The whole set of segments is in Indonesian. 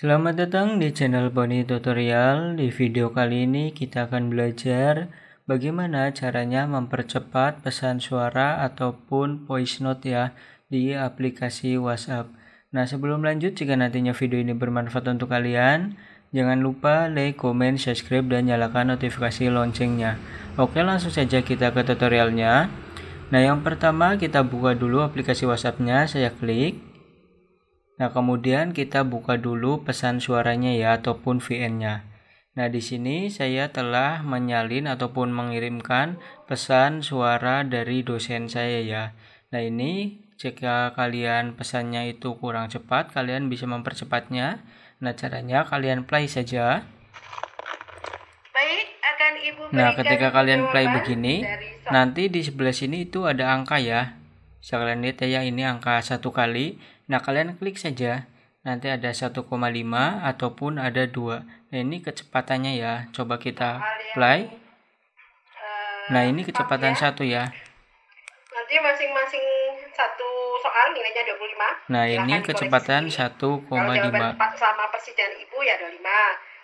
Selamat datang di channel Pony Tutorial. Di video kali ini kita akan belajar bagaimana caranya mempercepat pesan suara ataupun voice note ya di aplikasi WhatsApp. Nah sebelum lanjut jika nantinya video ini bermanfaat untuk kalian, jangan lupa like, comment, subscribe, dan nyalakan notifikasi loncengnya. Oke langsung saja kita ke tutorialnya. Nah yang pertama kita buka dulu aplikasi WhatsAppnya, saya klik. Nah, kemudian kita buka dulu pesan suaranya ya ataupun VN-nya. Nah, di sini saya telah menyalin ataupun mengirimkan pesan suara dari dosen saya ya. Nah, ini jika kalian pesannya itu kurang cepat, kalian bisa mempercepatnya. Nah, caranya kalian play saja. Baik, akan Ibu Nah, ketika kalian play begini, nanti di sebelah sini itu ada angka ya. Bisa kalian lihat ya, ini angka satu kali. Nah, kalian klik saja. Nanti ada 1,5 ataupun ada 2. Nah, ini kecepatannya ya. Coba kita play. Nah, ini kecepatan 1 ya. Nanti masing-masing satu soal nilainya 25. Nah, Silahkan ini kecepatan 1,5. Kalau jawaban sama persediaan ibu ya 25.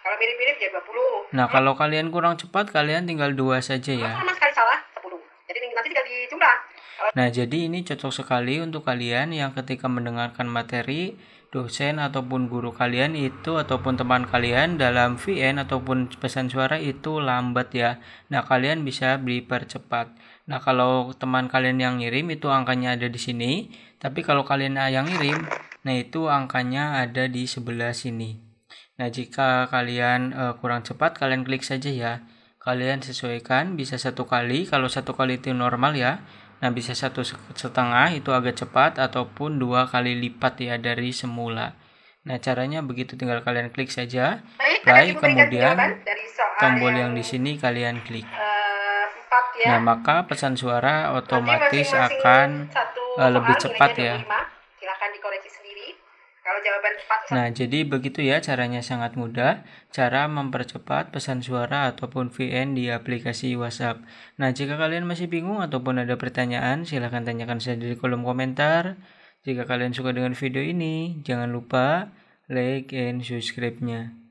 Kalau mirip-mirip ya 20. Nah, kalau kalian kurang cepat, kalian tinggal 2 saja ya. Nah, jadi ini cocok sekali untuk kalian yang ketika mendengarkan materi dosen ataupun guru kalian itu ataupun teman kalian dalam VN ataupun pesan suara itu lambat ya. Nah, kalian bisa dipercepat. Nah, kalau teman kalian yang ngirim itu angkanya ada di sini, tapi kalau kalian yang ngirim, nah itu angkanya ada di sebelah sini. Nah, jika kalian uh, kurang cepat, kalian klik saja ya. Kalian sesuaikan bisa satu kali, kalau satu kali itu normal ya Nah, bisa satu setengah itu agak cepat ataupun dua kali lipat ya dari semula. Nah, caranya begitu tinggal kalian klik saja play kemudian tombol yang, di sini kalian klik. Eh, ya. Nah, maka pesan suara otomatis akan eh, lebih cepat ya. Kalau jawaban cepat. Nah, jadi begitu ya caranya sangat mudah. Cara mempercepat pesan suara ataupun VN di aplikasi WhatsApp. Nah, jika kalian masih bingung ataupun ada pertanyaan, silahkan tanyakan saja di kolom komentar. Jika kalian suka dengan video ini, jangan lupa like and subscribe-nya.